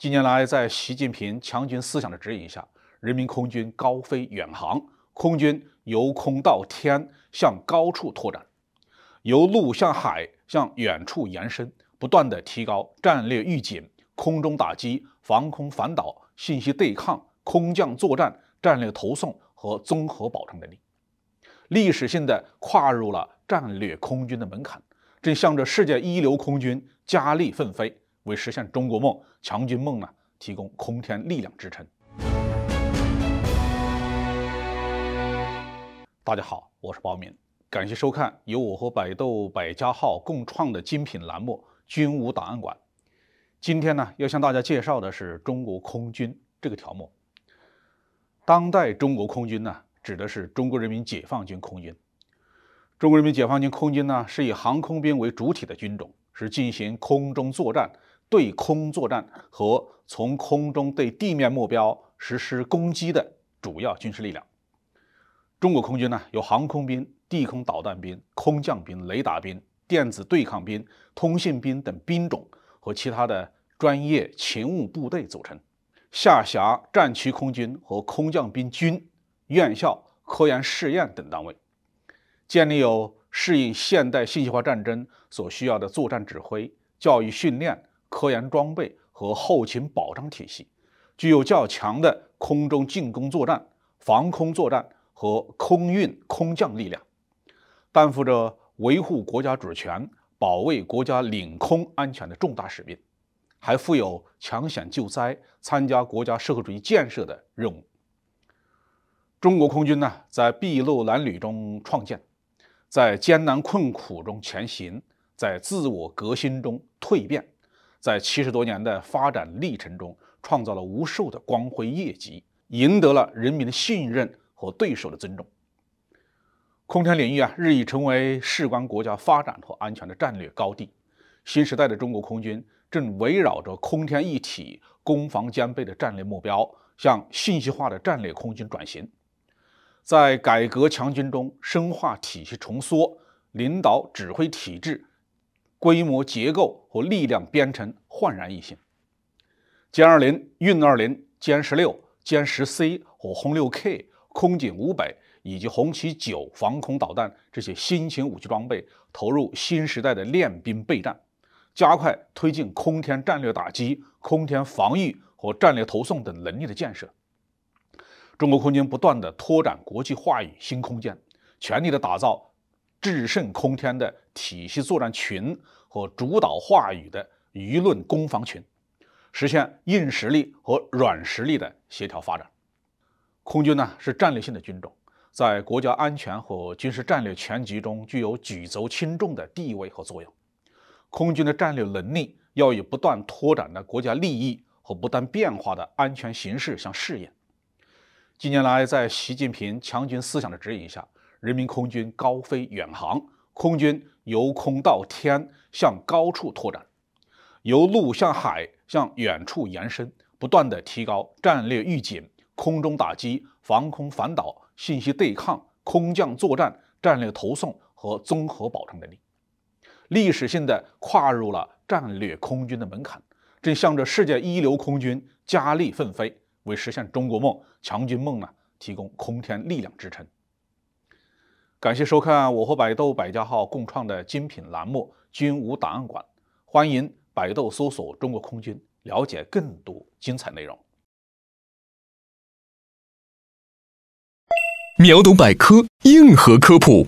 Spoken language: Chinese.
近年来，在习近平强军思想的指引下，人民空军高飞远航，空军由空到天向高处拓展，由陆向海向远处延伸，不断的提高战略预警、空中打击、防空反导、信息对抗、空降作战、战略投送和综合保障能力，历史性的跨入了战略空军的门槛，正向着世界一流空军加力奋飞。为实现中国梦、强军梦呢，提供空天力量支撑。大家好，我是包敏，感谢收看由我和百度百家号共创的精品栏目《军武档案馆》。今天呢，要向大家介绍的是中国空军这个条目。当代中国空军呢，指的是中国人民解放军空军。中国人民解放军空军呢，是以航空兵为主体的军种，是进行空中作战。对空作战和从空中对地面目标实施攻击的主要军事力量。中国空军呢，由航空兵、地空导弹兵、空降兵、雷达兵、电子对抗兵、通信兵等兵种和其他的专业勤务部队组成，下辖战区空军和空降兵军、院校、科研试验等单位，建立有适应现代信息化战争所需要的作战指挥、教育训练。科研装备和后勤保障体系，具有较强的空中进攻作战、防空作战和空运空降力量，担负着维护国家主权、保卫国家领空安全的重大使命，还负有抢险救灾、参加国家社会主义建设的任务。中国空军呢，在筚路蓝缕中创建，在艰难困苦中前行，在自我革新中蜕变。在七十多年的发展历程中，创造了无数的光辉业绩，赢得了人民的信任和对手的尊重。空天领域啊，日益成为事关国家发展和安全的战略高地。新时代的中国空军正围绕着空天一体、攻防兼备的战略目标，向信息化的战略空军转型。在改革强军中，深化体系重缩，领导指挥体制。规模结构和力量编成焕然一新，歼二零、运二零、歼十六、歼十 C 和轰六 K、空警五百以及红旗九防空导弹这些新型武器装备投入新时代的练兵备战，加快推进空天战略打击、空天防御和战略投送等能力的建设。中国空军不断的拓展国际话语新空间，全力的打造。制胜空天的体系作战群和主导话语的舆论攻防群，实现硬实力和软实力的协调发展。空军呢是战略性的军种，在国家安全和军事战略全局中具有举足轻重的地位和作用。空军的战略能力要以不断拓展的国家利益和不断变化的安全形势相适应。近年来，在习近平强军思想的指引下。人民空军高飞远航，空军由空到天向高处拓展，由陆向海向远处延伸，不断的提高战略预警、空中打击、防空反导、信息对抗、空降作战、战略投送和综合保障能力，历史性的跨入了战略空军的门槛，正向着世界一流空军加力奋飞，为实现中国梦、强军梦呢，提供空天力量支撑。感谢收看我和百度百家号共创的精品栏目《军武档案馆》，欢迎百度搜索“中国空军”了解更多精彩内容。秒懂百科，硬核科普。